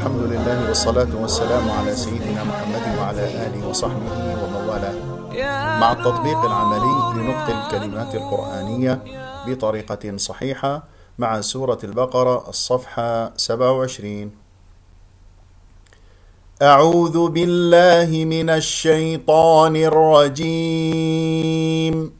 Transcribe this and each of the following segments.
الحمد لله والصلاة والسلام على سيدنا محمد وعلى آله وصحبه ومن والاه مع التطبيق العملي لنطق الكلمات القرآنية بطريقة صحيحة مع سورة البقرة الصفحة 27 أعوذ بالله من الشيطان الرجيم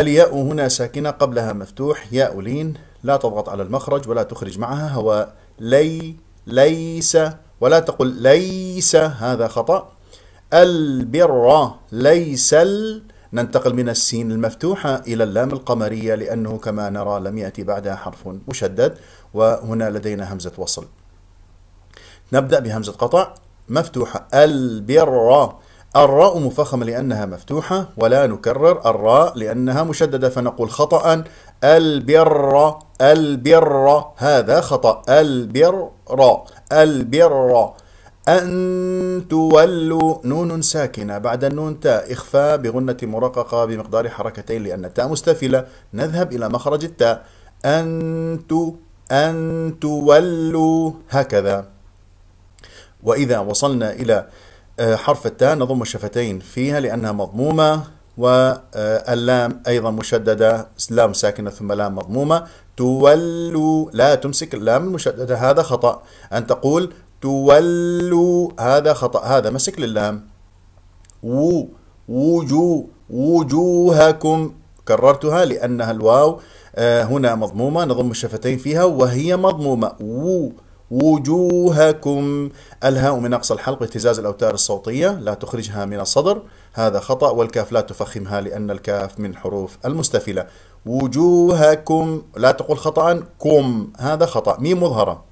الياء هنا ساكنة قبلها مفتوح ياء لين لا تضغط على المخرج ولا تخرج معها هواء لي ليس ولا تقل ليس هذا خطأ البر ليس ال ننتقل من السين المفتوحة إلى اللام القمرية لأنه كما نرى لم يأتي بعدها حرف مشدد وهنا لدينا همزة وصل نبدأ بهمزة قطع مفتوحة البر الراء مفخمة لأنها مفتوحة ولا نكرر الراء لأنها مشددة فنقول خطأ البر البر هذا خطأ البر البر أن تولوا نون ساكنة بعد النون تاء إخفاء بغنة مرققة بمقدار حركتين لأن التاء مستفلة نذهب إلى مخرج التاء أن تو أن تولوا هكذا وإذا وصلنا إلى حرف التاء نضم الشفتين فيها لأنها مضمومة واللام أيضا مشددة لام ساكنة ثم لام مضمومة تولوا لا تمسك اللام المشددة هذا خطأ أن تقول تولوا هذا خطأ هذا مسك للام و وجو وجوهكم كررتها لأنها الواو آه، هنا مضمومة نضم الشفتين فيها وهي مضمومة و وجوهكم الهاء من أقصى الحلق اهتزاز الأوتار الصوتية لا تخرجها من الصدر هذا خطأ والكاف لا تفخمها لأن الكاف من حروف المستفلة وجوهكم لا تقول خطأ كم هذا خطأ ميم مظهرة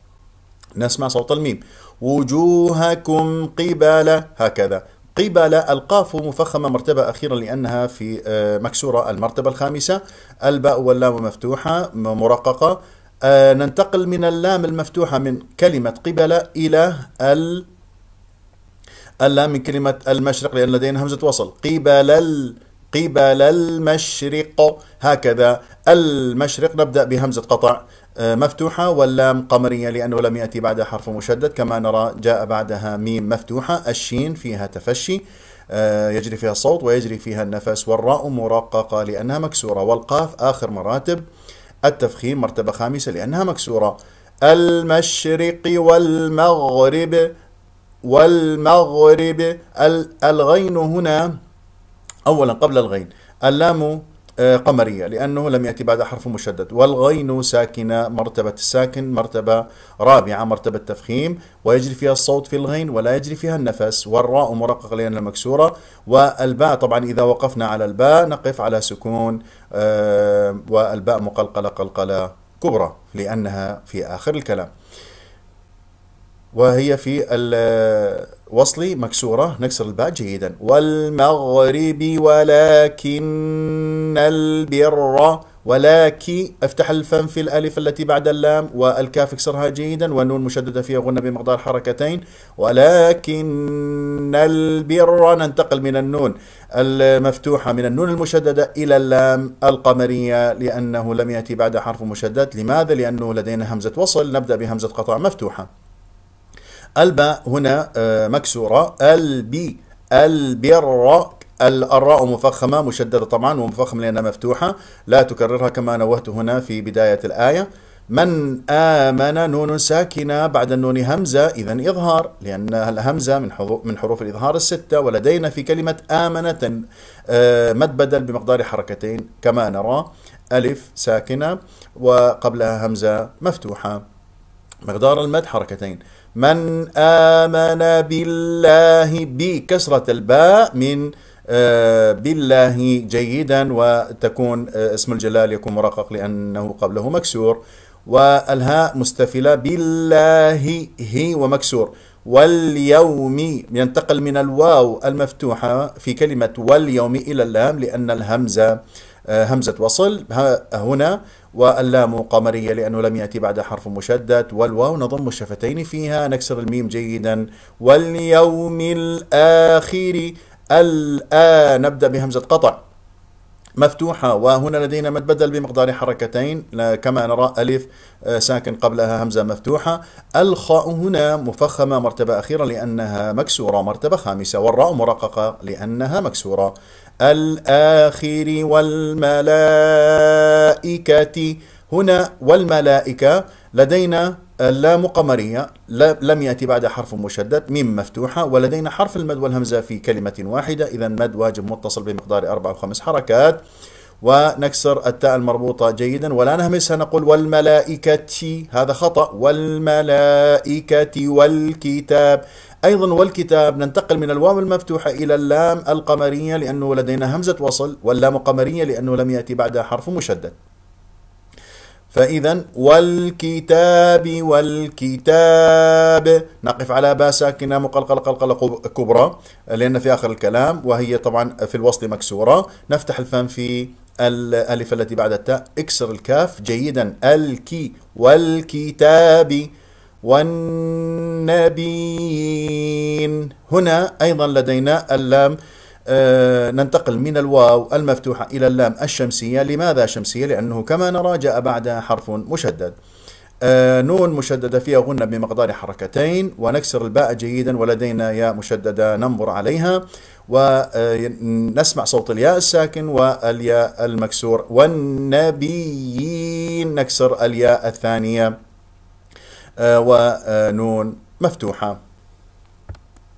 نسمع صوت الميم وجوهكم قبال هكذا قبل القاف مفخمة مرتبة أخيرة لأنها في آه، مكسورة المرتبة الخامسة الباء واللام مفتوحة مرققة آه ننتقل من اللام المفتوحة من كلمة قبل إلى ال اللام من كلمة المشرق لأن لدينا همزة وصل قبل ال قبل المشرق هكذا المشرق نبدأ بهمزة قطع آه، مفتوحة واللام قمرية لأنه لم يأتي بعدها حرف مشدد كما نرى جاء بعدها ميم مفتوحة الشين فيها تفشي آه، يجري فيها الصوت ويجري فيها النفس والراء مرققة لأنها مكسورة والقاف آخر مراتب التفخيم مرتبة خامسة لأنها مكسورة المشرق والمغرب والمغرب الغين هنا أولا قبل الغين اللام آه، قمرية لأنه لم يأتي بعد حرف مشدد والغين ساكنة مرتبة الساكن مرتبة رابعة مرتبة تفخيم ويجري فيها الصوت في الغين ولا يجري فيها النفس والراء مرققة لأنها مكسورة والباء طبعا إذا وقفنا على الباء نقف على سكون آه، والباء مقلقلة قلقلة كبرى لأنها في آخر الكلام وهي في وصلي مكسورة نكسر الباء جيدا والمغرب ولكن البر ولكن افتح الفم في الألف التي بعد اللام والكاف اكسرها جيدا والنون مشددة فيها غنى بمقدار حركتين ولكن البر ننتقل من النون المفتوحة من النون المشددة إلى اللام القمرية لأنه لم يأتي بعد حرف مشدد لماذا؟ لأنه لدينا همزة وصل نبدأ بهمزة قطع مفتوحة الباء هنا آه، مكسورة البي البر الراء مفخمة مشددة طبعا ومفخمة لأنها مفتوحة لا تكررها كما نوهت هنا في بداية الآية من آمن نون ساكنة بعد النون همزة إذا إظهار لأن الهمزة من من حروف الإظهار الستة ولدينا في كلمة آمنة آه، مد بدل بمقدار حركتين كما نرى ألف ساكنة وقبلها همزة مفتوحة مقدار المد حركتين من آمن بالله بكسرة الباء من آه، بالله جيدا وتكون آه، اسم الجلال يكون مرقق لأنه قبله مكسور والهاء مستفلة بالله هي ومكسور واليوم ينتقل من الواو المفتوحة في كلمة واليوم إلى اللام لأن الهمزة آه، همزة وصل هنا واللام قمرية لأنه لم يأتي بعد حرف مشدد والواو نضم الشفتين فيها نكسر الميم جيدا واليوم الآخر الآن نبدأ بهمزة قطع مفتوحة وهنا لدينا مد بدل بمقدار حركتين كما نرى ألف آه، ساكن قبلها همزة مفتوحة الخاء هنا مفخمة مرتبة أخيرة لأنها مكسورة مرتبة خامسة والراء مرققة لأنها مكسورة الآخر والملائكة هنا والملائكة لدينا لا مقمرية لا لم يأتي بعد حرف مشدد ميم مفتوحة ولدينا حرف المد والهمزة في كلمة واحدة إذا مد واجب متصل بمقدار أربع وخمس حركات ونكسر التاء المربوطة جيدا ولا نهمسها نقول والملائكة هذا خطأ والملائكة والكتاب أيضا والكتاب ننتقل من الواو المفتوحة إلى اللام القمرية لأنه لدينا همزة وصل واللام قمرية لأنه لم يأتي بعدها حرف مشدد فإذا والكتاب والكتاب نقف على باء ساكنة مقلقلة كبرى لأن في آخر الكلام وهي طبعا في الوصل مكسورة نفتح الفم في الألف التي بعد التاء اكسر الكاف جيدا الكي والكتاب والنبيين هنا أيضا لدينا اللام آه ننتقل من الواو المفتوحة إلى اللام الشمسية لماذا شمسية؟ لأنه كما نرى جاء بعدها حرف مشدد آه نون مشددة فيها غنة بمقدار حركتين ونكسر الباء جيدا ولدينا ياء مشددة ننظر عليها ونسمع صوت الياء الساكن والياء المكسور والنبيين نكسر الياء الثانية آه، ونون مفتوحة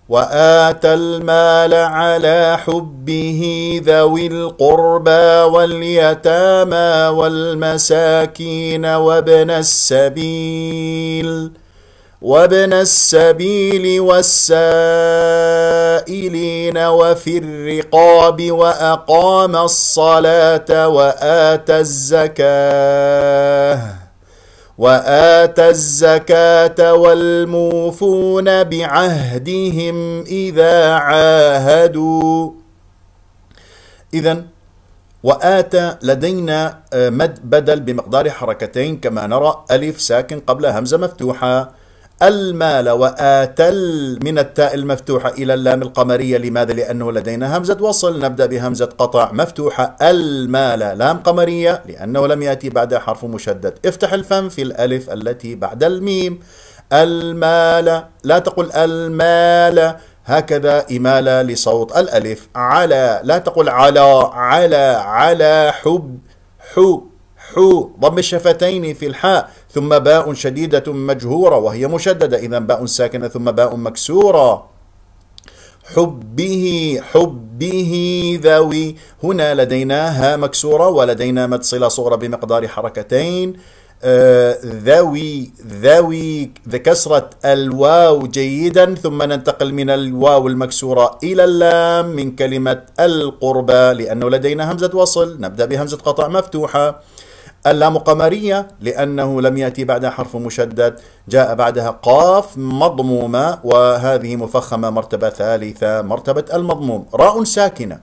وآتى المال على حبه ذوي القربى واليتامى والمساكين وابن السبيل وابن السبيل والسائلين وفي الرقاب واقام الصلاه واتى الزكاه واتى الزكاه والموفون بعهدهم اذا عاهدوا اذا وآتى لدينا آه، مد بدل بمقدار حركتين كما نرى ألف ساكن قبل همزة مفتوحة المال وآتل من التاء المفتوحة إلى اللام القمرية لماذا؟ لأنه لدينا همزة وصل نبدأ بهمزة قطع مفتوحة المال لام قمرية لأنه لم يأتي بعد حرف مشدد افتح الفم في الألف التي بعد الميم المال لا تقل المال هكذا إمالة لصوت الألف على لا تقل على على على حب حو حو ضم الشفتين في الحاء ثم باء شديدة مجهورة وهي مشددة إذا باء ساكنة ثم باء مكسورة حبه حبه ذوي هنا لدينا ها مكسورة ولدينا مد صلة صغرى بمقدار حركتين آه ذوي ذوي كسرة الواو جيدا ثم ننتقل من الواو المكسورة إلى اللام من كلمة القربى لأنه لدينا همزة وصل نبدأ بهمزة قطع مفتوحة اللامقمرية لأنه لم يأتي بعدها حرف مشدد جاء بعدها قاف مضمومة وهذه مفخمة مرتبة ثالثة مرتبة المضموم راء ساكنة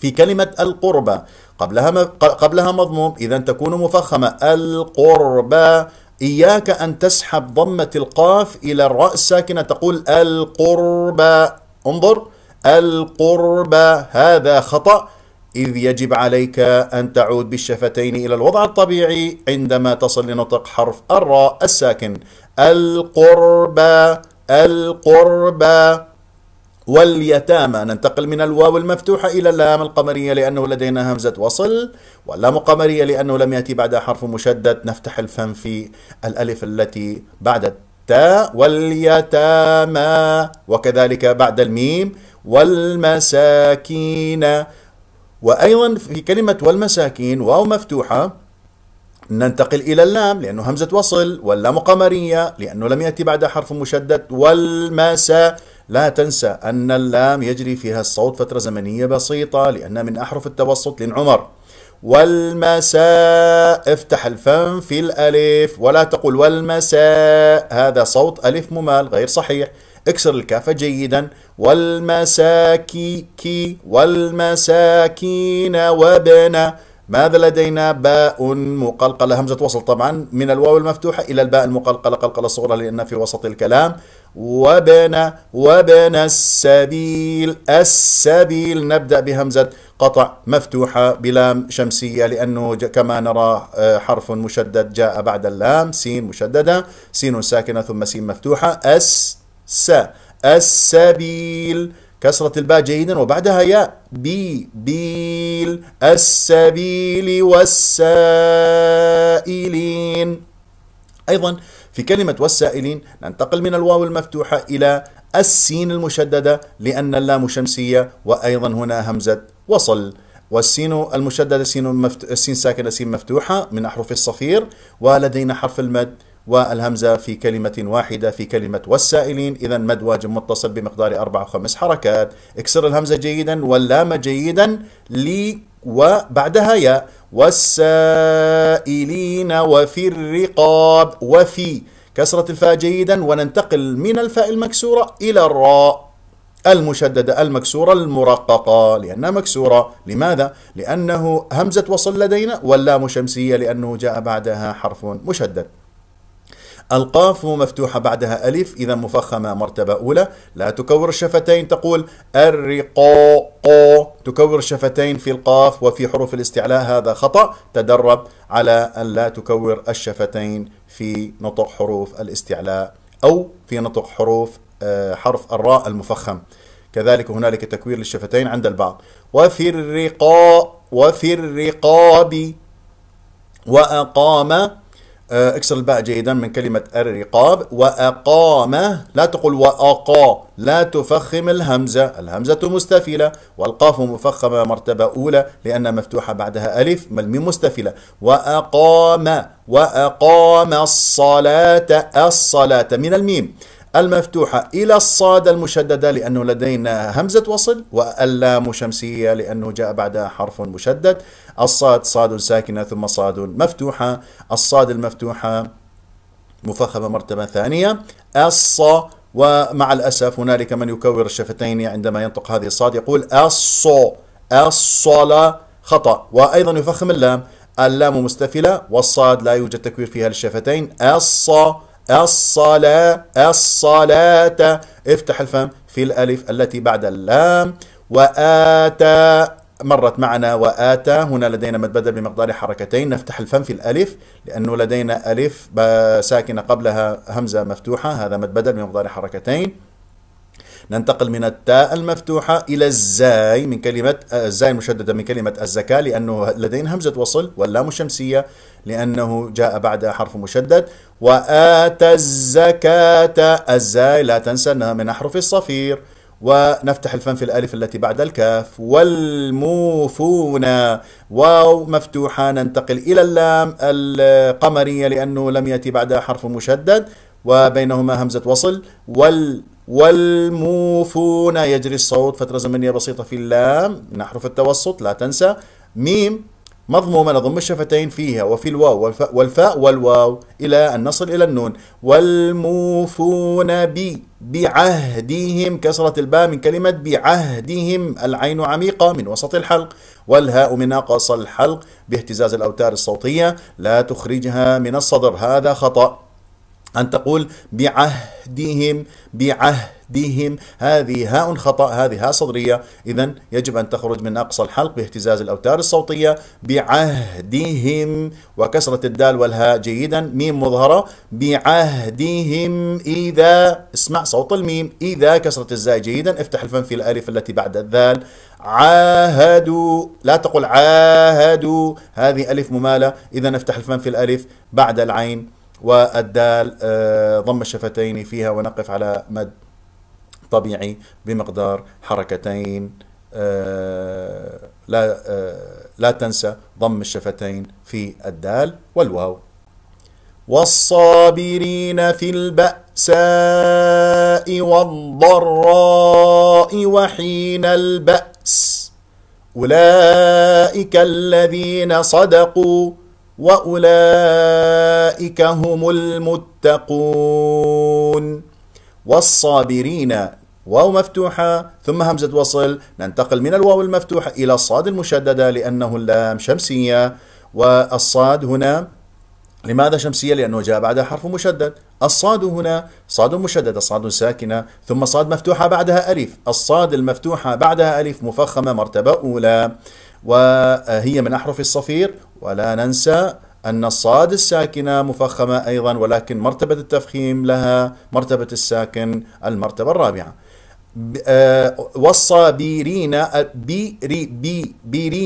في كلمة القربة قبلها, قبلها مضموم إذا تكون مفخمة القربة إياك أن تسحب ضمة القاف إلى الراء الساكنة تقول القربة انظر القربة هذا خطأ إذ يجب عليك أن تعود بالشفتين إلى الوضع الطبيعي عندما تصل لنطق حرف الراء الساكن القربى القربى واليتامى ننتقل من الواو المفتوحة إلى اللام القمرية لأنه لدينا همزة وصل واللام القمرية لأنه لم يأتي بعدها حرف مشدد نفتح الفم في الألف التي بعد التاء واليتامى وكذلك بعد الميم والمساكين وأيضا في كلمة والمساكين واو مفتوحة ننتقل إلى اللام لأنه همزة وصل واللام قمرية لأنه لم يأتي بعد حرف مشدد والمساء لا تنسى أن اللام يجري فيها الصوت فترة زمنية بسيطة لأنها من أحرف التوسط لنعمر والمساء افتح الفم في الألف ولا تقول والمساء هذا صوت ألف ممال غير صحيح اكسر الكافة جيدا والمساكي والمساكين وبنا ماذا لدينا باء مقلقلة همزة وصل طبعا من الواو المفتوحة إلى الباء المقلقلة قلقلة صغرى لأن في وسط الكلام وبنا وبنا السبيل السبيل نبدأ بهمزة قطع مفتوحة بلام شمسية لأنه كما نرى آه، حرف مشدد جاء بعد اللام سين مشددة سين ساكنة ثم سين مفتوحة أس س السبيل كسرة الباء جيدا وبعدها ياء بي بيل السبيل والسائلين أيضا في كلمة والسائلين ننتقل من الواو المفتوحة إلى السين المشددة لأن اللام شمسية وأيضا هنا همزة وصل والسين المشددة سين, مفت... سين ساكنة سين مفتوحة من أحرف الصفير ولدينا حرف المد والهمزة في كلمة واحدة في كلمة والسائلين إذا مد واجب متصل بمقدار أربع أو خمس حركات اكسر الهمزة جيدا واللام جيدا لي وبعدها ياء والسائلين وفي الرقاب وفي كسرة الفاء جيدا وننتقل من الفاء المكسورة إلى الراء المشددة المكسورة المرققة لأنها مكسورة لماذا؟ لأنه همزة وصل لدينا واللام شمسية لأنه جاء بعدها حرف مشدد القاف مفتوحة بعدها ألف إذا مفخمة مرتبة أولى لا تكور الشفتين تقول الرقاق تكور الشفتين في القاف وفي حروف الاستعلاء هذا خطأ تدرب على أن لا تكور الشفتين في نطق حروف الاستعلاء أو في نطق حروف آه، حرف الراء المفخم كذلك هنالك تكوير للشفتين عند البعض وفي الرقاء وفي الرقاب وأقام آه، اكسر الباء جيدا من كلمة الرقاب وأقام لا تقول وأقا لا تفخم الهمزة الهمزة مستفلة والقاف مفخمة مرتبة أولى لأن مفتوحة بعدها ألف الميم مستفلة وأقام وأقام الصلاة الصلاة من الميم المفتوحة إلى الصاد المشددة لأنه لدينا همزة وصل واللام شمسية لأنه جاء بعدها حرف مشدد الصاد صاد ساكنة ثم صاد مفتوحة الصاد المفتوحة مفخمة مرتبة ثانية الص ومع الأسف هنالك من يكور الشفتين عندما ينطق هذه الصاد يقول الص الصلاة خطأ وأيضا يفخم اللام اللام مستفلة والصاد لا يوجد تكوير فيها للشفتين الص الصلاة الصلاة افتح الفم في الألف التي بعد اللام وآتى مرت معنا وآتى هنا لدينا مد بدل بمقدار حركتين نفتح الفم في الألف لأنه لدينا ألف ساكنة قبلها همزة مفتوحة هذا مد بدل بمقدار حركتين ننتقل من التاء المفتوحة إلى الزاي من كلمة الزاي المشددة من كلمة الزكاة لأنه لدينا همزة وصل واللام الشمسية لأنه جاء بعدها حرف مشدد وآت الزكاة الزاي لا تنسى أنها من أحرف الصفير ونفتح الفم في الألف التي بعد الكاف والموفون واو مفتوحة ننتقل إلى اللام القمرية لأنه لم يأتي بعدها حرف مشدد وبينهما همزة وصل وال والموفون يجري الصوت فترة زمنية بسيطة في اللام من أحرف التوسط لا تنسى ميم مضمومة نضم الشفتين فيها وفي الواو والفاء والواو إلى أن نصل إلى النون والموفون ب بعهدهم كسرة الباء من كلمة بعهدهم العين عميقة من وسط الحلق والهاء من أقصى الحلق باهتزاز الأوتار الصوتية لا تخرجها من الصدر هذا خطأ أن تقول بعهدهم بعهدهم هذه هاء خطأ هذه هاء صدرية إذا يجب أن تخرج من أقصى الحلق باهتزاز الأوتار الصوتية بعهدهم وكسرة الدال والهاء جيدا ميم مظهرة بعهدهم إذا اسمع صوت الميم إذا كسرة الزاي جيدا افتح الفم في الألف التي بعد الذال عاهدوا لا تقل عاهدوا هذه ألف ممالة إذا افتح الفم في الألف بعد العين والدال آه، ضم الشفتين فيها ونقف على مد طبيعي بمقدار حركتين آه، لا آه، لا تنسى ضم الشفتين في الدال والواو والصابرين في البأساء والضراء وحين البأس أولئك الذين صدقوا واولئك هم المتقون والصابرين واو مفتوحة ثم همزة وصل ننتقل من الواو المفتوحة إلى الصاد المشددة لأنه اللام شمسية والصاد هنا لماذا شمسية؟ لأنه جاء بعدها حرف مشدد الصاد هنا صاد مشددة صاد ساكنة ثم صاد مفتوحة بعدها ألف الصاد المفتوحة بعدها ألف مفخمة مرتبة أولى وهي من أحرف الصفير ولا ننسى أن الصاد الساكنة مفخمة أيضا ولكن مرتبة التفخيم لها مرتبة الساكن المرتبة الرابعة آه، وصى آه، بيرين بيري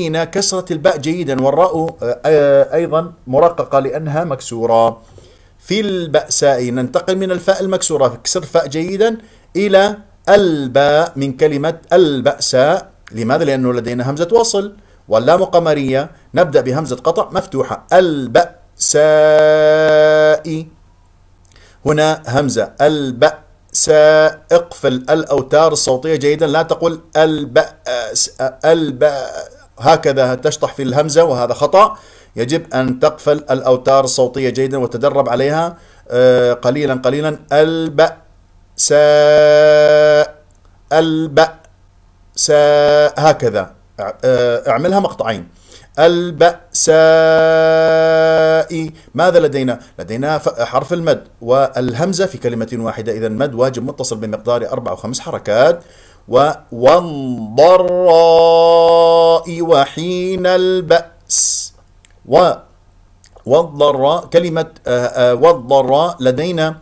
بي كسرة الباء جيدا والراء آه، أيضا مرققة لأنها مكسورة في البأساء ننتقل من الفاء المكسورة كسر فاء جيدا إلى الباء من كلمة البأساء لماذا؟ لأنه لدينا همزة وصل واللام قمرية نبدأ بهمزة قطع مفتوحة البأساء هنا همزة البأساء اقفل الأوتار الصوتية جيدا لا تقول البأس البأ هكذا تشطح في الهمزة وهذا خطأ يجب أن تقفل الأوتار الصوتية جيدا وتدرب عليها آه، قليلا قليلا البأساء البأساء هكذا آه، اعملها مقطعين البأساء ماذا لدينا؟ لدينا حرف المد والهمزة في كلمة واحدة إذا مد واجب متصل بمقدار أربع أو خمس حركات والضراء وحين البأس و والضراء كلمة آه، آه، والضراء لدينا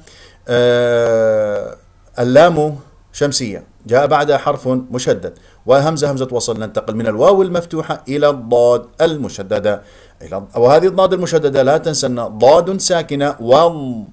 اللام شمسية جاء بعدها حرف مشدد وهمزة همزة وصل ننتقل من الواو المفتوحة إلى الضاد المشددة وهذه الضاد المشددة لا تنسى أن ضاد ساكنة وض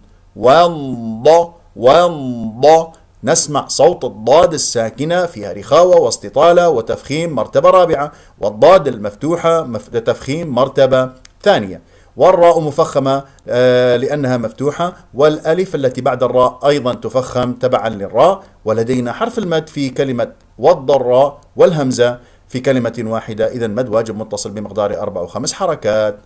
وض نسمع صوت الضاد الساكنة فيها رخاوة واستطالة وتفخيم مرتبة رابعة والضاد المفتوحة تفخيم مرتبة ثانية والراء مفخمة آه، لأنها مفتوحة والألف التي بعد الراء أيضا تفخم تبعا للراء ولدينا حرف المد في كلمة والضراء والهمزة في كلمة واحدة إذا مد واجب متصل بمقدار أربع أو خمس حركات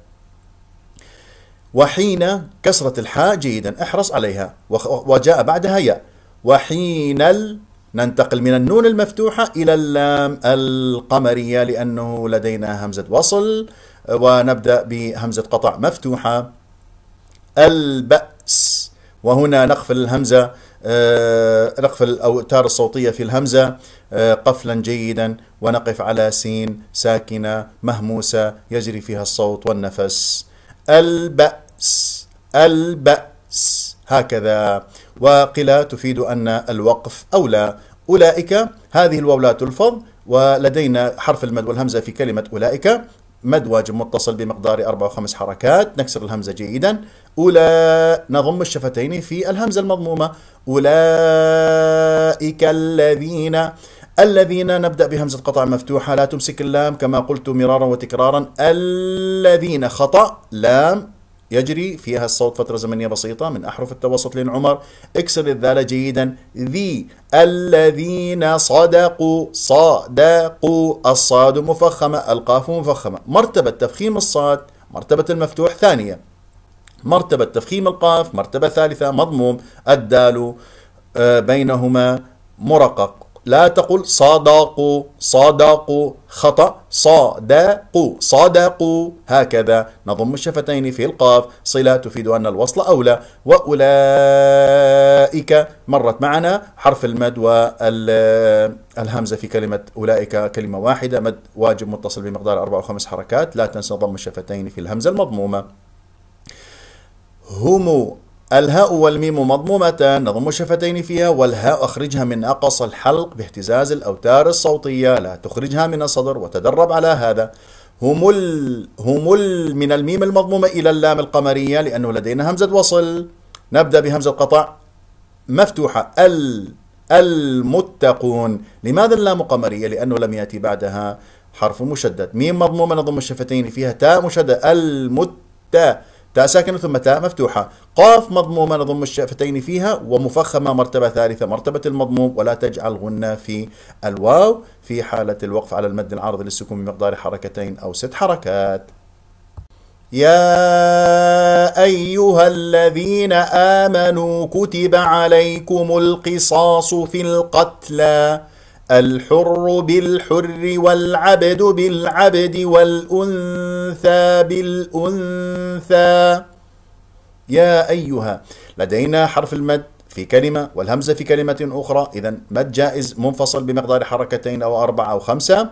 وحين كسرة الحاء جيدا احرص عليها وجاء بعدها ياء وحين ال ننتقل من النون المفتوحة إلى اللام القمرية لأنه لدينا همزة وصل ونبدأ بهمزة قطع مفتوحة البأس وهنا نقفل الهمزة آه، نقفل الأوتار الصوتية في الهمزة آه، قفلا جيدا ونقف على سين ساكنة مهموسة يجري فيها الصوت والنفس البأس البأس هكذا وقلا تفيد أن الوقف أولى أولئك هذه الواو لا تلفظ ولدينا حرف المد والهمزة في كلمة أولئك مد واجب متصل بمقدار أربع وخمس حركات نكسر الهمزة جيدا أولى نضم الشفتين في الهمزة المضمومة أولئك الذين الذين نبدأ بهمزة قطع مفتوحة لا تمسك اللام كما قلت مرارا وتكرارا الذين خطأ لام يجري فيها الصوت فترة زمنية بسيطة من أحرف التوسط عمر اكسر الذال جيدا ذي الذين صدقوا صدقوا الصاد مفخمة القاف مفخمة مرتبة تفخيم الصاد مرتبة المفتوح ثانية مرتبة تفخيم القاف مرتبة ثالثة مضموم الدال آه، بينهما مرقق لا تقل صدقوا صدقوا خطأ صادقوا صدقوا هكذا نضم الشفتين في القاف صلة تفيد أن الوصل أولى وأولئك مرت معنا حرف المد والهمزة في كلمة أولئك كلمة واحدة مد واجب متصل بمقدار أربع أو خمس حركات لا تنسى ضم الشفتين في الهمزة المضمومة هم الهاء والميم مضمومتان نضم الشفتين فيها والهاء أخرجها من أقص الحلق باهتزاز الأوتار الصوتية لا تخرجها من الصدر وتدرب على هذا هم ال هم ال من الميم المضمومة إلى اللام القمرية لأنه لدينا همزة وصل نبدأ بهمزة قطع مفتوحة ال المتقون لماذا اللام قمرية لأنه لم يأتي بعدها حرف مشدد ميم مضمومة نضم الشفتين فيها تاء مشددة المت تاء ساكنة ثم تاء مفتوحة قاف مضمومة نضم الشفتين فيها ومفخمة مرتبة ثالثة مرتبة المضموم ولا تجعل غنة في الواو في حالة الوقف على المد العارض للسكون بمقدار حركتين أو ست حركات يا أيها الذين آمنوا كتب عليكم القصاص في القتلى الحر بالحر والعبد بالعبد والأنثى بالأنثى يا أيها لدينا حرف المد في كلمة والهمزة في كلمة أخرى إذا مد جائز منفصل بمقدار حركتين أو أربعة أو خمسة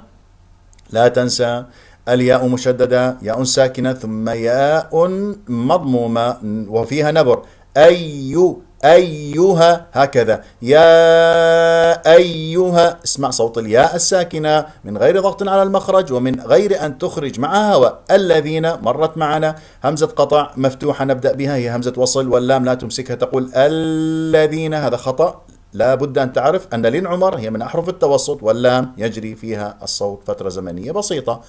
لا تنسى الياء مشددة ياء ساكنة ثم ياء مضمومة وفيها نبر أي أيها هكذا يا أيها اسمع صوت الياء الساكنة من غير ضغط على المخرج ومن غير أن تخرج معها هواء الذين مرت معنا همزة قطع مفتوحة نبدأ بها هي همزة وصل واللام لا تمسكها تقول الذين هذا خطأ لا بد أن تعرف أن لين عمر هي من أحرف التوسط واللام يجري فيها الصوت فترة زمنية بسيطة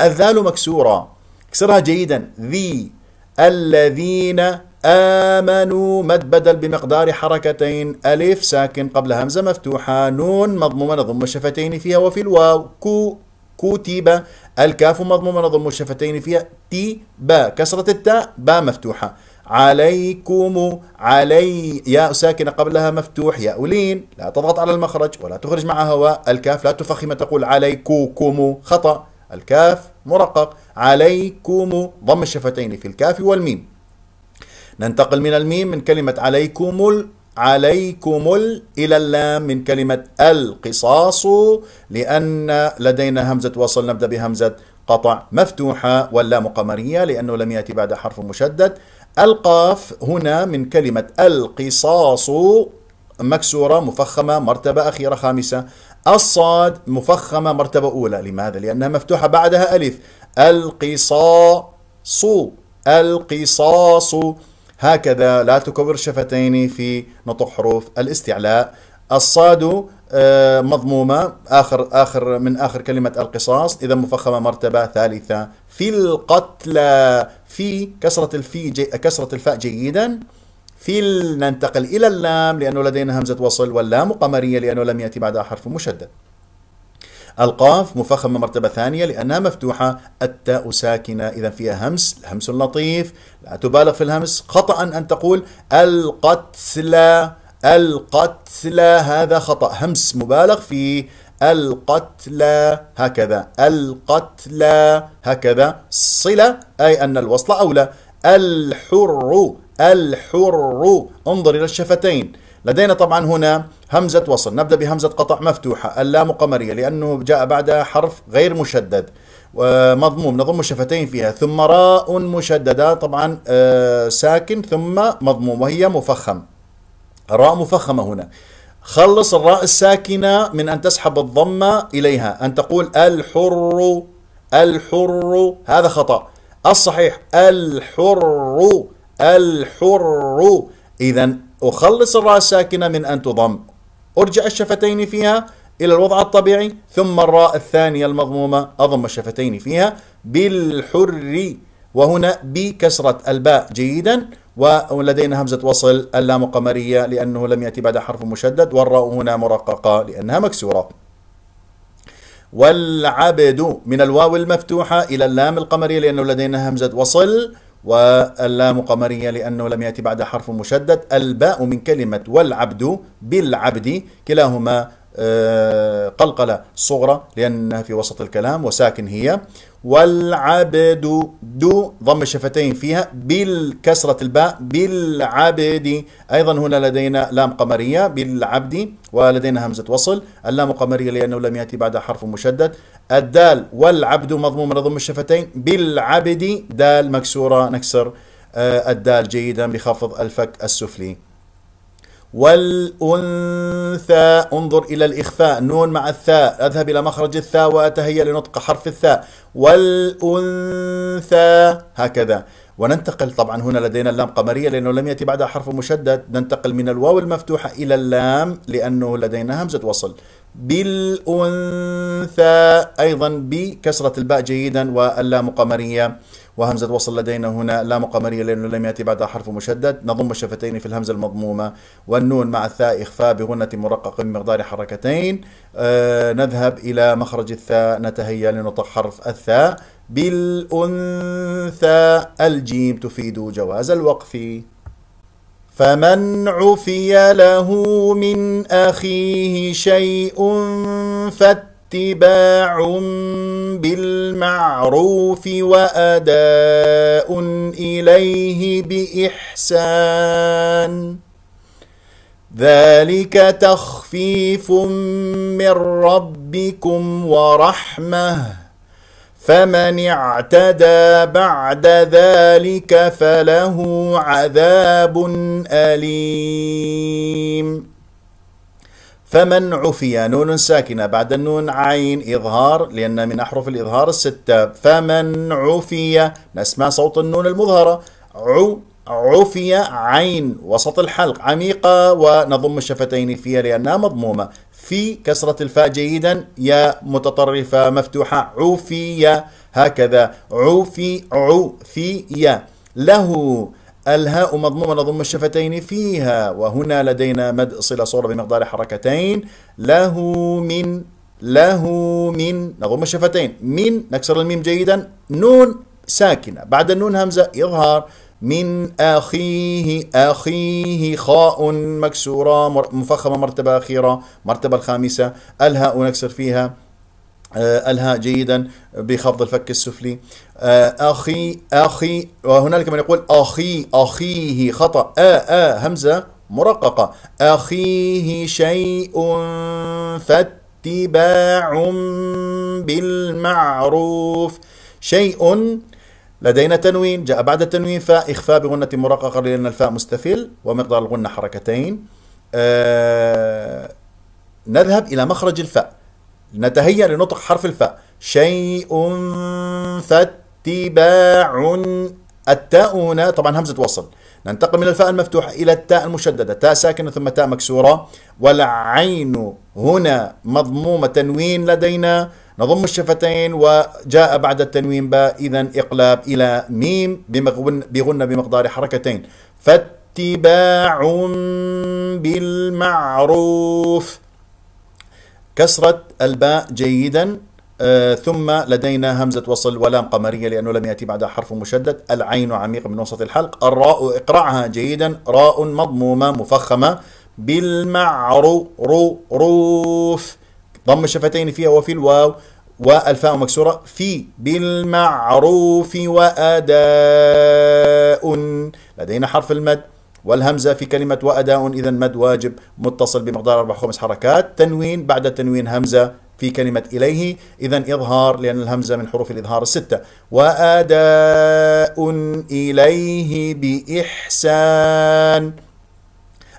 الذال مكسورة اكسرها جيدا ذي الذين آمنوا مد بدل بمقدار حركتين ألف ساكن قبل همزة مفتوحة نون مضمومة نضم الشفتين فيها وفي الواو كو كوتيبة الكاف مضمومة نضم الشفتين فيها تي با كسرة التاء با مفتوحة عليكم علي ياء ساكنة قبلها مفتوح ياء لين لا تضغط على المخرج ولا تخرج معها هواء الكاف لا تفخم تقول عليكم خطأ الكاف مرقق عليكم ضم الشفتين في الكاف والميم ننتقل من الميم من كلمة عليكم ال عليكم ال إلى اللام من كلمة القصاص لأن لدينا همزة وصل نبدأ بهمزة قطع مفتوحة واللام قمرية لأنه لم يأتي بعد حرف مشدد القاف هنا من كلمة القصاص مكسورة مفخمة مرتبة أخيرة خامسة الصاد مفخمة مرتبة أولى لماذا؟ لأنها مفتوحة بعدها ألف القصاص القصاص هكذا لا تكبر شفتين في نطق حروف الاستعلاء الصاد آه، مضمومة آخر آخر من آخر كلمة القصاص إذا مفخمة مرتبة ثالثة في القتلى في كسرة الفي جي كسرة الفاء جيدا في ننتقل إلى اللام لأنه لدينا همزة وصل واللام قمرية لأنه لم يأتي بعدها حرف مشدد القاف مفخمة مرتبة ثانية لأنها مفتوحة التاء ساكنة إذا فيها همس همس لطيف لا تبالغ في الهمس خطأ أن تقول القتلى القتلى هذا خطأ همس مبالغ فيه القتلى هكذا القتلى هكذا صلة أي أن الوصل أولى الحر الحر انظر إلى الشفتين لدينا طبعا هنا همزة وصل نبدأ بهمزة قطع مفتوحة اللام قمرية لأنه جاء بعدها حرف غير مشدد مضموم نضم الشفتين فيها ثم راء مشددة طبعا آه، ساكن ثم مضموم وهي مفخم راء مفخمة هنا خلص الراء الساكنة من أن تسحب الضمة إليها أن تقول الحر الحر هذا خطأ الصحيح الحر الحر إذا أخلص الراء الساكنة من أن تضم أرجع الشفتين فيها إلى الوضع الطبيعي ثم الراء الثانية المضمومة أضم الشفتين فيها بالحر وهنا بكسرة الباء جيدا ولدينا همزة وصل اللام قمرية لأنه لم يأتي بعد حرف مشدد والراء هنا مرققة لأنها مكسورة والعبد من الواو المفتوحة إلى اللام القمرية لأنه لدينا همزة وصل واللام قمرية لأنه لم يأتي بعد حرف مشدد الباء من كلمة والعبد بالعبد كلاهما آه، قلقلة صغرى لأنها في وسط الكلام وساكن هي والعبد دو ضم الشفتين فيها بالكسرة الباء بالعبد أيضا هنا لدينا لام قمرية بالعبد ولدينا همزة وصل اللام قمرية لأنه لم يأتي بعد حرف مشدد الدال والعبد مضموم نضم الشفتين بالعبد دال مكسورة نكسر آه، الدال جيدا بخفض الفك السفلي والأنثى انظر إلى الإخفاء نون مع الثاء أذهب إلى مخرج الثاء وأتهيأ لنطق حرف الثاء والأنثى هكذا وننتقل طبعا هنا لدينا اللام قمرية لأنه لم يأتي بعدها حرف مشدد ننتقل من الواو المفتوحة إلى اللام لأنه لدينا همزة وصل بالأنثى أيضا بكسرة الباء جيدا واللام قمرية وهمزة وصل لدينا هنا لا قمرية لأنه لم يأتي بعدها حرف مشدد نضم الشفتين في الهمزة المضمومة والنون مع الثاء إخفاء بغنة مرقق بمقدار حركتين آه نذهب إلى مخرج الثاء نتهيأ لنطق حرف الثاء بالأنثى الجيم تفيد جواز الوقف فمن عفي له من أخيه شيء فاتباع بالمعروف وأداء إليه بإحسان ذلك تخفيف من ربكم ورحمه فمن اعتدى بعد ذلك فله عذاب أليم فمن عفي نون ساكنة بعد النون عين إظهار لأن من أحرف الإظهار الستة فمن عفي نسمع صوت النون المظهرة عو عفي عين وسط الحلق عميقة ونضم الشفتين فيها لأنها مضمومة في كسرة الفاء جيدا يا متطرفة مفتوحة عوفي هكذا عوفي عوفي يا له الهاء مضمومة نضم الشفتين فيها وهنا لدينا مد صلة صورة بمقدار حركتين له من له من نضم الشفتين من نكسر الميم جيدا نون ساكنة بعد النون همزة يظهر من أخيه أخيه خاء مكسورة مفخمة مرتبة أخيرة مرتبة الخامسة الهاء نكسر فيها آه، الهاء جيدا بخفض الفك السفلي آه، اخي اخي وهنالك من يقول اخي اخيه خطا آ آ همزه مرققه اخيه شيء فاتباع بالمعروف شيء لدينا تنوين جاء بعد التنوين فاء إخفاء بغنة مرققة لأن الفاء مستفل ومقدار الغنة حركتين آه نذهب إلى مخرج الفاء نتهيأ لنطق حرف الفاء شيء فاتباع التاء هنا طبعا همزة وصل ننتقل من الفاء المفتوحة إلى التاء المشددة تاء ساكنة ثم تاء مكسورة والعين هنا مضمومة تنوين لدينا نضم الشفتين وجاء بعد التنوين باء إذا إقلاب إلى ميم بغن بمقدار حركتين فاتباع بالمعروف كسرة الباء جيدا آه ثم لدينا همزة وصل ولام قمرية لأنه لم يأتي بعدها حرف مشدد العين عميقة من وسط الحلق الراء اقرعها جيدا راء مضمومة مفخمة بالمعروف ضم الشفتين فيها وفي الواو والفاء مكسورة في بالمعروف وأداء لدينا حرف المد والهمزة في كلمة وأداء إذا مد واجب متصل بمقدار أربع خمس حركات تنوين بعد تنوين همزة في كلمة إليه إذا إظهار لأن الهمزة من حروف الإظهار الستة وأداء إليه بإحسان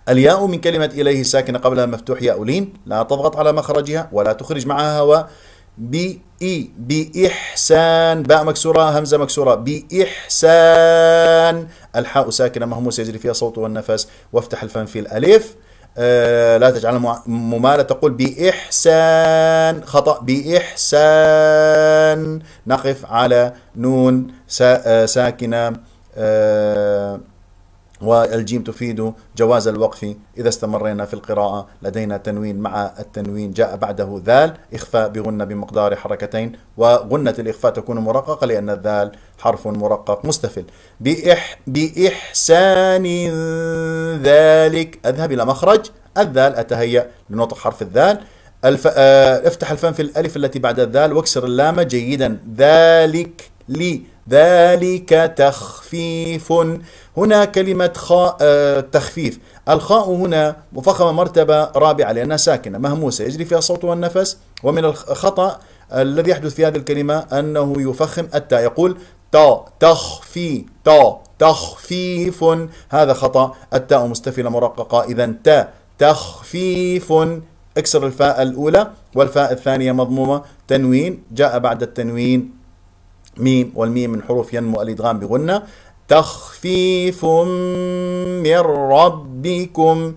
الياء من كلمة إليه ساكنة قبلها مفتوح ياء لين لا تضغط على مخرجها ولا تخرج معها هواء بإي بإحسان باء مكسورة همزة مكسورة بإحسان الحاء ساكنة مهموسة يجري فيها صوت والنفس وافتح الفم في الألف آه لا تجعل ممالة تقول بإحسان خطأ بإحسان نقف على نون آه، ساكنة آه والجيم تفيد جواز الوقف إذا استمرينا في القراءة لدينا تنوين مع التنوين جاء بعده ذال إخفاء بغنة بمقدار حركتين وغنة الإخفاء تكون مرققة لأن الذال حرف مرقق مستفل بإح بإحسان ذلك أذهب إلى مخرج الذال أتهيأ لنطق حرف الذال الف... آه، افتح الفم في الألف التي بعد الذال واكسر اللام جيدا ذلك لي ذلك تخفيف هنا كلمة خاء آه، تخفيف الخاء هنا مفخمة مرتبة رابعة لأنها ساكنة مهموسة يجري فيها الصوت والنفس ومن الخطأ الذي يحدث في هذه الكلمة أنه يفخم التاء يقول تا تخفي تا تخفيف هذا خطأ التاء مستفلة مرققة إذا تا تخفيف اكسر الفاء الأولى والفاء الثانية مضمومة تنوين جاء بعد التنوين ميم والميم من حروف ينمو الادغام بغنه تخفيف من ربكم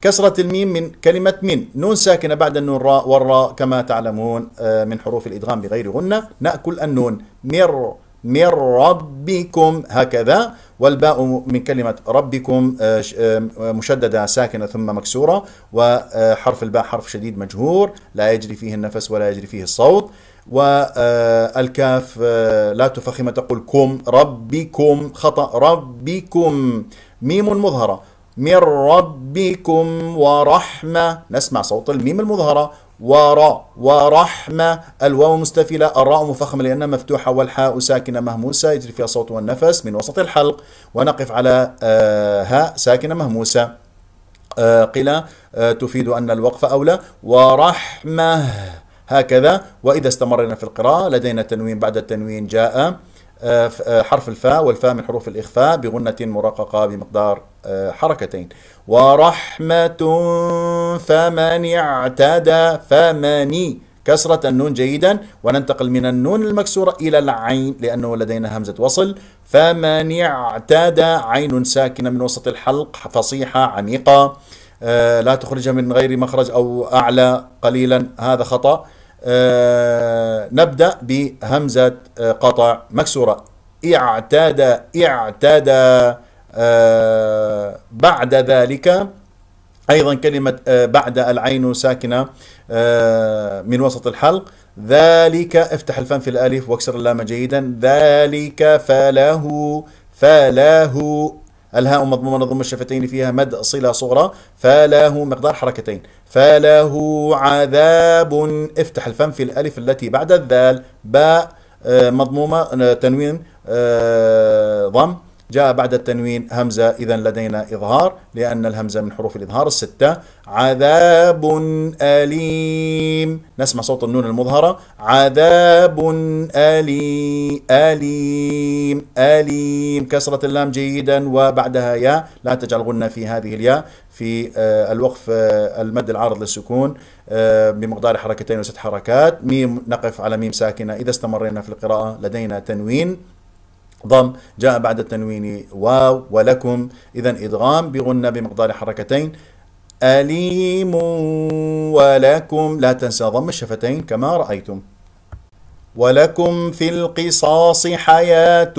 كسرة الميم من كلمة من نون ساكنة بعد النون راء والراء كما تعلمون آه، من حروف الإدغام بغير غنة نأكل النون مر من ربكم هكذا والباء من كلمة ربكم آه، آه، مشددة ساكنة ثم مكسورة وحرف الباء حرف شديد مجهور لا يجري فيه النفس ولا يجري فيه الصوت والكاف آه، آه، لا تفخم تقول كم ربكم خطأ ربكم ميم مظهرة من ربكم ورحمة نسمع صوت الميم المظهرة وراء ورحمة الواو مستفلة الراء مفخمة لأنها مفتوحة والحاء ساكنة مهموسة يجري فيها الصوت والنفس من وسط الحلق ونقف على آه، هاء ساكنة مهموسة قيل تفيد أن الوقف أولى ورحمة هكذا وإذا استمرنا في القراءة لدينا تنوين بعد التنوين جاء آه، آه، حرف الفاء والفاء من حروف الإخفاء بغنة مرققة بمقدار آه، حركتين ورحمة فمن اعتدى فمن كسرة النون جيدا وننتقل من النون المكسورة إلى العين لأنه لدينا همزة وصل فمن اعتدى عين ساكنة من وسط الحلق فصيحة عميقة لا تخرجها من غير مخرج أو أعلى قليلا هذا خطأ آه، نبدأ بهمزة آه، قطع مكسورة اعتدى اعتدى آه، بعد ذلك أيضا كلمة بعد العين ساكنة من وسط الحلق ذلك افتح الفم في الألف واكسر اللام جيدا ذلك فله فله الهاء مضمومة نضم الشفتين فيها مد صلة صغرى فله مقدار حركتين فله عذاب افتح الفم في الألف التي بعد الذال باء آه، مضمومة آه، تنوين آه، ضم جاء بعد التنوين همزة إذا لدينا إظهار لأن الهمزة من حروف الإظهار الستة عذاب أليم نسمع صوت النون المظهرة عذاب أليم أليم أليم كسرة اللام جيدا وبعدها ياء لا تجعل غنة في هذه الياء في آه، الوقف آه، المد العارض للسكون آه، بمقدار حركتين وست حركات ميم نقف على ميم ساكنة إذا استمرينا في القراءة لدينا تنوين ضم جاء بعد التنوين واو ولكم إذا إدغام بغنة بمقدار حركتين أليم ولكم لا تنسى ضم الشفتين كما رأيتم ولكم في القصاص حياة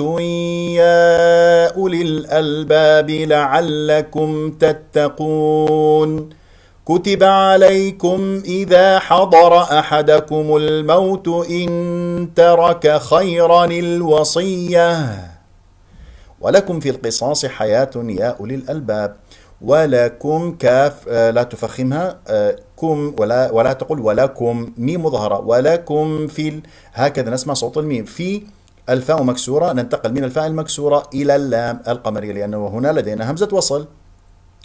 يا أولي الألباب لعلكم تتقون كتب عليكم إذا حضر أحدكم الموت إن ترك خيرا الوصية ولكم في القصاص حياة يا أولي الألباب ولكم كاف آه، لا تفخمها آه، كم ولا ولا تقول ولكم ميم مظهرة ولكم في هكذا نسمع صوت الميم في الفاء مكسورة ننتقل من الفاء المكسورة إلى اللام القمرية لأنه هنا لدينا همزة وصل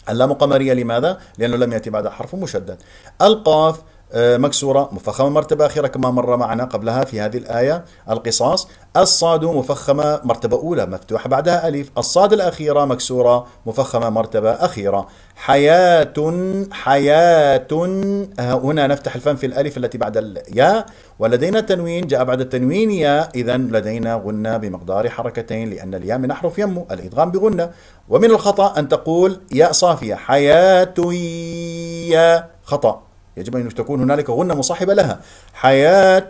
اللام قمرية لماذا؟ لأنه لم يأتي بعد حرف مشدد القاف آه، مكسورة مفخمة مرتبة أخيرة كما مر معنا قبلها في هذه الآية القصاص الصاد مفخمة مرتبة أولى مفتوحة بعدها ألف الصاد الأخيرة مكسورة مفخمة مرتبة أخيرة حياة حياة هنا نفتح الفم في الألف التي بعد الياء ولدينا تنوين جاء بعد التنوين ياء إذا لدينا غنة بمقدار حركتين لأن الياء من أحرف يمو الإدغام بغنة ومن الخطأ أن تقول ياء صافية حياة ياء خطأ يجب أن تكون هنالك غنة مصاحبة لها حياة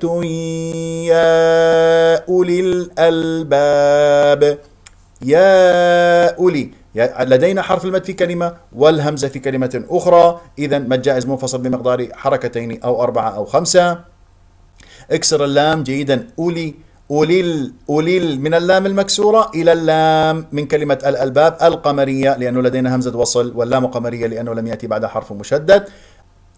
يا أولي الألباب يا أولي لدينا حرف المد في كلمة والهمزة في كلمة أخرى إذا مد جائز منفصل بمقدار حركتين أو أربعة أو خمسة اكسر اللام جيدا أولي أوليل أوليل من اللام المكسورة إلى اللام من كلمة الألباب القمرية لأنه لدينا همزة وصل واللام قمرية لأنه لم يأتي بعد حرف مشدد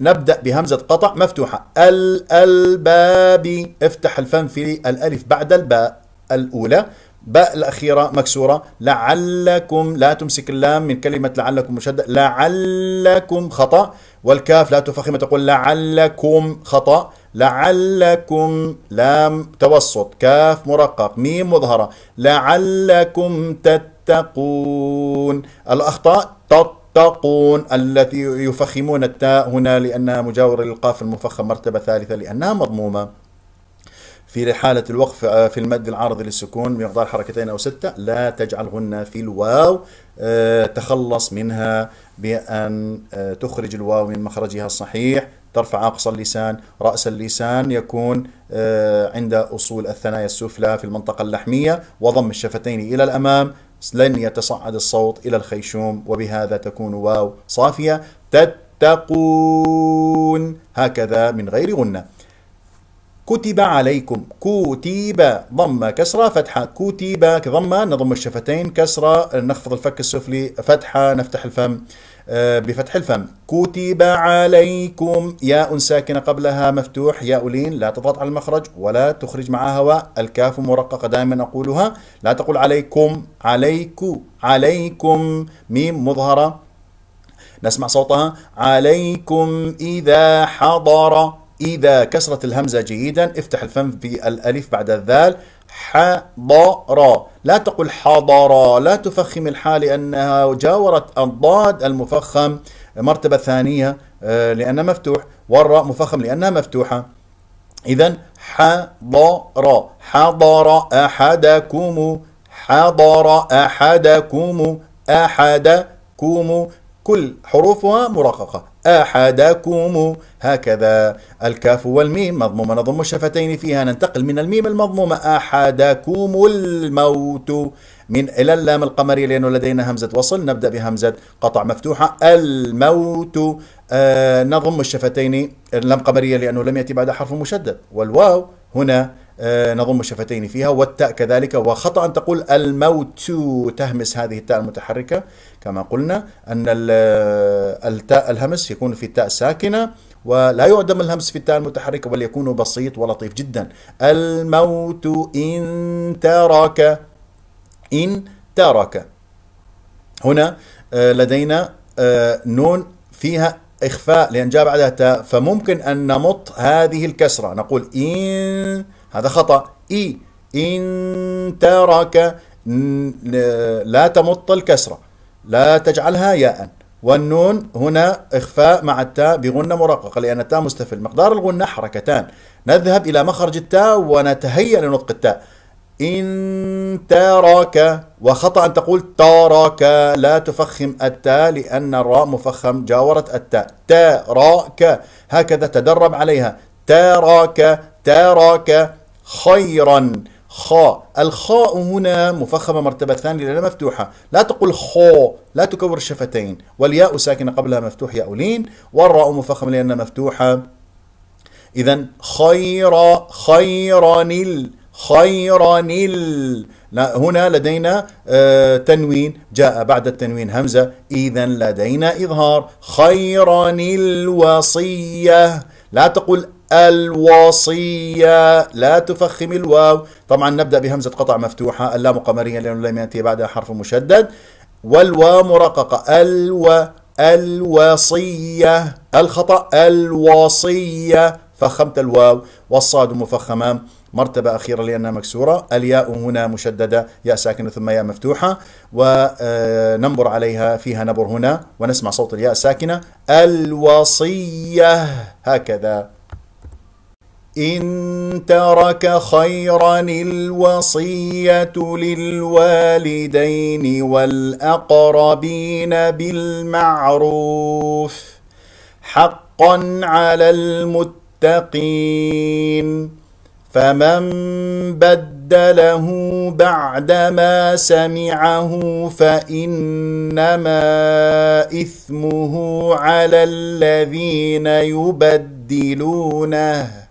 نبدأ بهمزة قطع مفتوحة الألباب افتح الفم في الألف بعد الباء الأولى باء الأخيرة مكسورة لعلكم لا تمسك اللام من كلمة لعلكم مشدد لعلكم خطأ والكاف لا تفخم تقول لعلكم خطأ لعلكم لام توسط كاف مرقق ميم مظهرة لعلكم تتقون الأخطاء تط طاقون التي يفخمون التاء هنا لأنها مجاورة للقاف المفخم مرتبة ثالثة لأنها مضمومة في حالة الوقف آه، في المد العارض للسكون بمقدار حركتين أو ستة لا تجعل غنة في الواو آه، تخلص منها بأن آه، تخرج الواو من مخرجها الصحيح ترفع أقصى اللسان رأس اللسان يكون عند أصول الثنايا السفلى في المنطقة اللحمية وضم الشفتين إلى الأمام لن يتصعد الصوت إلى الخيشوم وبهذا تكون واو صافية تتقون هكذا من غير غنة كتب عليكم كتيب ضمة كسرة فتحة كتيب ضمة نضم الشفتين كسرة نخفض الفك السفلي فتحة نفتح الفم آه، بفتح الفم كتب عليكم ياء ساكنة قبلها مفتوح ياء لين لا تضغط على المخرج ولا تخرج معها هواء الكاف مرققة دائما أقولها لا تقول عليكم عليكو عليكم ميم مظهرة نسمع صوتها عليكم إذا حضر إذا كسرت الهمزة جيدا افتح الفم بالألف بعد الذال حضرا لا تقل حضرا لا تفخم الحال لأنها جاورت الضاد المفخم مرتبة ثانية آه، لأنها مفتوح والراء مفخم لأنها مفتوحة إذا حضر حضر أحدكم حضر أحدكم أحدكم كل حروفها مرققة أحدكم هكذا الكاف والميم مضمومة نضم الشفتين فيها ننتقل من الميم المضمومة أحدكم الموت من إلى اللام القمرية لأنه لدينا همزة وصل نبدأ بهمزة قطع مفتوحة الموت آه نضم الشفتين اللام قمرية لأنه لم يأتي بعد حرف مشدد والواو هنا آه، نضم الشفتين فيها والتاء كذلك وخطأ أن تقول الموت تهمس هذه التاء المتحركة كما قلنا أن آه، التاء الهمس يكون في التاء ساكنة ولا يعدم الهمس في التاء المتحركة بل يكون بسيط ولطيف جدا الموت إن ترك إن ترك هنا آه، لدينا نون فيها إخفاء لأن جاء بعدها تاء فممكن أن نمط هذه الكسرة نقول إن هذا خطأ إي إن ترك لا تمط الكسرة لا تجعلها ياء والنون هنا إخفاء مع التاء بغنة مرققة لأن التاء مستفل مقدار الغنة حركتان نذهب إلى مخرج التاء ونتهيأ لنطق التاء إن ترك وخطأ أن تقول ترك لا تفخم التاء لأن الراء مفخم جاورت التاء تراك هكذا تدرب عليها تراك ترك خيرا خاء الخاء هنا مفخمة مرتبة ثانية لأنها مفتوحة لا تقول خو لا تكور الشفتين والياء ساكنة قبلها مفتوح اولين والراء مفخمة لأنها مفتوحة إذا خير خيرا نيل خيرا ال هنا لدينا آه، تنوين جاء بعد التنوين همزة إذا لدينا إظهار خيرا الوصية لا تقول الوصية لا تفخم الواو طبعا نبدأ بهمزة قطع مفتوحة اللام قمرية لأنه لم يأتي بعدها حرف مشدد والواو مرققة الو الوصية الخطأ الوصية فخمت الواو والصاد مفخمة مرتبة أخيرة لأنها مكسورة الياء هنا مشددة ياء ساكنة ثم ياء مفتوحة وننبر آه، عليها فيها نبر هنا ونسمع صوت الياء الساكنة الوصية هكذا إن ترك خيرا الوصية للوالدين والأقربين بالمعروف حقا على المتقين فمن بدله بعدما سمعه فإنما إثمه على الذين يبدلونه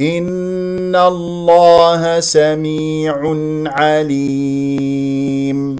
إن الله سميع عليم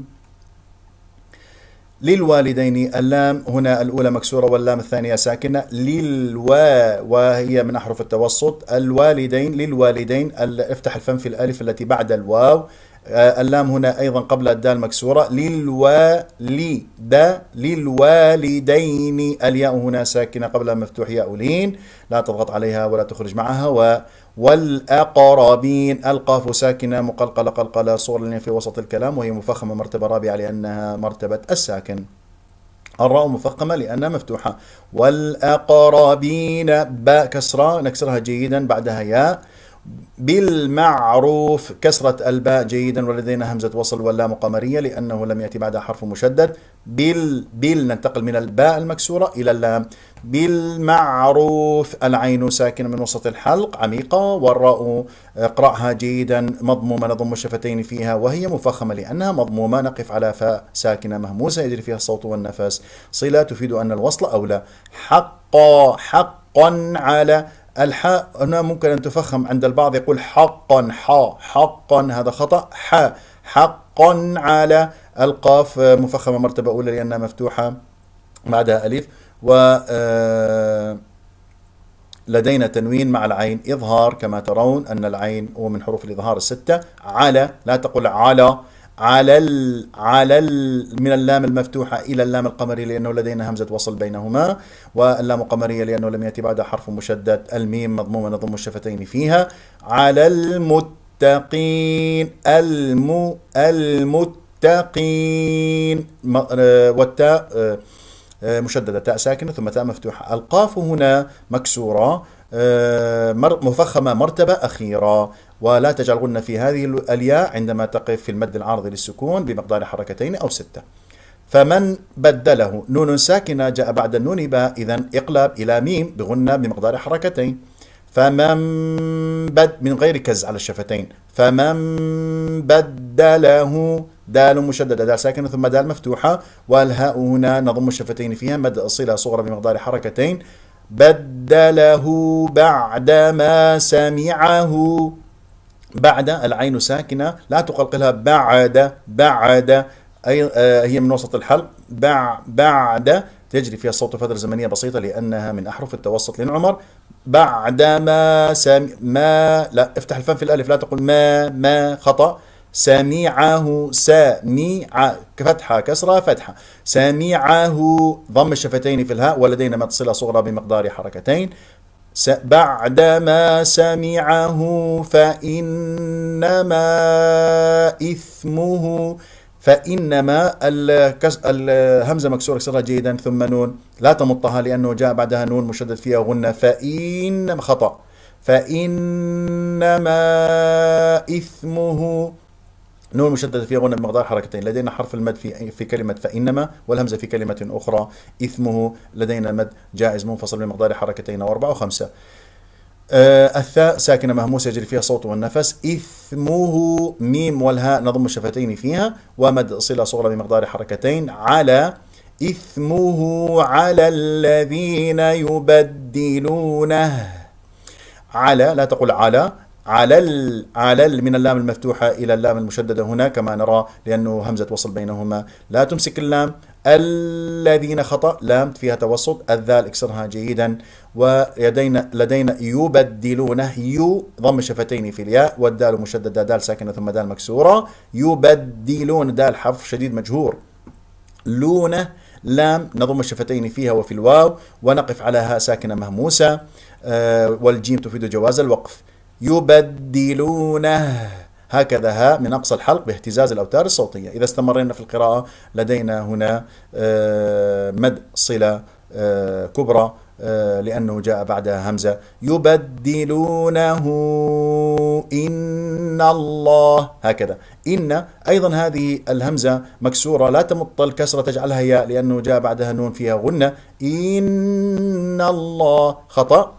للوالدين اللام هنا الأولى مكسورة واللام الثانية ساكنة للوا وهي من أحرف التوسط الوالدين للوالدين افتح الفم في الألف التي بعد الواو آه، اللام هنا أيضا قبل الدال مكسورة للوالد للوالدين الياء هنا ساكنة قبل مفتوح ياء لين لا تضغط عليها ولا تخرج معها و والأقربين القاف ساكنة مقلقلة قلقلة صور في وسط الكلام وهي مفخمة مرتبة رابعة لأنها مرتبة الساكن الراء مفخمة لأنها مفتوحة والأقربين باء كسرة نكسرها جيدا بعدها ياء بالمعروف كسرة الباء جيدا ولدينا همزة وصل واللام قمرية لأنه لم يأتي بعدها حرف مشدد بال بال ننتقل من الباء المكسورة إلى اللام بالمعروف العين ساكنة من وسط الحلق عميقة والراء اقرأها جيدا مضمومة نضم الشفتين فيها وهي مفخمة لأنها مضمومة نقف على فاء ساكنة مهموسة يجري فيها الصوت والنفس صلة تفيد أن الوصل أولى حقا حقا على الحاء هنا ممكن أن تفخم عند البعض يقول حقا حا حقا هذا خطأ حا حقا على القاف مفخمة مرتبة أولى لأنها مفتوحة بعدها أليف و آه، لدينا تنوين مع العين إظهار كما ترون أن العين هو من حروف الإظهار الستة على لا تقول على على ال على ال من اللام المفتوحة إلى اللام القمرية لأنه لدينا همزة وصل بينهما واللام القمرية لأنه لم يأتي بعد حرف مشدد الميم مضمومة نضم الشفتين فيها على المتقين الم المتقين آه، والتاء آه، آه، مشددة تاء ساكنة ثم تاء مفتوحة القاف هنا مكسورة آه، مفخمة مرتبة أخيرة ولا تجعلن في هذه الياء عندما تقف في المد العارض للسكون بمقدار حركتين أو ستة فمن بدله نون ساكنة جاء بعد النون باء إذا اقلب إلى ميم بغنة بمقدار حركتين فمن بد من غير كز على الشفتين فمن بدله دال مشددة دال ساكنة ثم دال مفتوحة والهاء هنا نضم الشفتين فيها مد الصلة صغرى بمقدار حركتين بدله بعدما سمعه بعد العين ساكنة لا تقلقلها بعد بعد أي آه، هي من وسط الحلق بع بعد تجري فيها الصوت فترة زمنية بسيطة لأنها من أحرف التوسط بعد بعدما سم ما لا افتح الفم في الألف لا تقول ما ما خطأ سمعه سميع كفتحة كسرة فتحة سمعه ضم الشفتين في الهاء ولدينا متصلة صغرى بمقدار حركتين بعدما سمعه فإنما إثمه فإنما الهمزة مكسورة كسرها جيدا ثم نون لا تمطها لأنه جاء بعدها نون مشدد فيها غنة فإن خطأ فإنما إثمه النون المشددة في غنى بمقدار حركتين لدينا حرف المد في في كلمة فإنما والهمزة في كلمة أخرى إثمه لدينا مد جائز منفصل بمقدار حركتين أو أربعة وخمسة آه الثاء ساكنة مهموسة يجري فيها الصوت والنفس إثمه ميم والهاء نضم الشفتين فيها ومد صلة صغرى بمقدار حركتين على إثمه على الذين يبدلونه على لا تقول على على ال على ال من اللام المفتوحة إلى اللام المشددة هنا كما نرى لأنه همزة وصل بينهما لا تمسك اللام الذين خطأ لام فيها توسط الذال اكسرها جيدا ولدينا لدينا يبدلونه يو ضم شفتين في الياء والدال مشددة دال ساكنة ثم دال مكسورة يبدلون دال حرف شديد مجهور لونه لام نضم الشفتين فيها وفي الواو ونقف على هاء ساكنة مهموسة آه، والجيم تفيد جواز الوقف يبدلونه هكذا ها من أقصى الحلق باهتزاز الأوتار الصوتية إذا استمرنا في القراءة لدينا هنا آه، مد صلة آه، كبرى آه، لأنه جاء بعدها همزة يبدلونه إن الله هكذا إن أيضا هذه الهمزة مكسورة لا تمط الكسرة تجعلها ياء لأنه جاء بعدها نون فيها غنة إن الله خطأ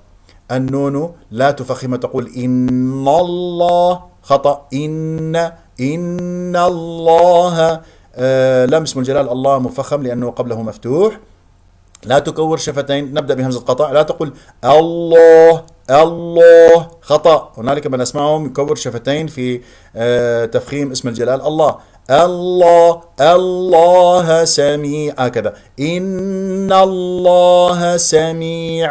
النون لا تفخم تقول إن الله خطأ إن إن الله آه لم اسم الجلال الله مفخم لأنه قبله مفتوح لا تكور شفتين نبدأ بهمزة قطع لا تقول الله الله خطأ هنالك من أسمعهم يكور شفتين في آه تفخيم اسم الجلال الله الله الله سميع كذا إن الله سميع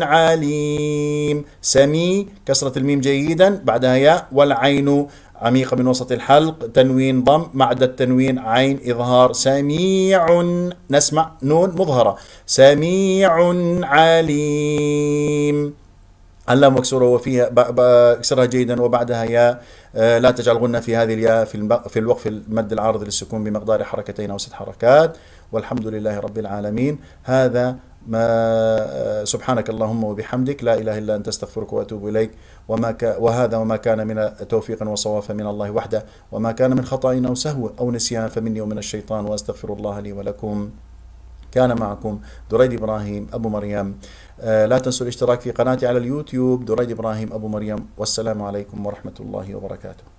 عليم سميع كسرة الميم جيدا بعدها ياء والعين عميقة من وسط الحلق تنوين ضم معدة التنوين عين إظهار سميع نسمع نون مظهرة سميع عليم اللام مكسورة وفيها اكسرها جيدا وبعدها يا آه، لا تجعل غنة في هذه الياء في في الوقف المد العارض للسكون بمقدار حركتين أو ست حركات والحمد لله رب العالمين هذا ما آه، سبحانك اللهم وبحمدك لا إله إلا أنت استغفرك وأتوب إليك وما ك وهذا وما كان من توفيقا وصواف من الله وحده وما كان من خطأ أو سهو أو نسيان فمني ومن الشيطان وأستغفر الله لي ولكم كان معكم دريد إبراهيم أبو مريم آه، لا تنسوا الاشتراك في قناتي على اليوتيوب دريد إبراهيم أبو مريم والسلام عليكم ورحمة الله وبركاته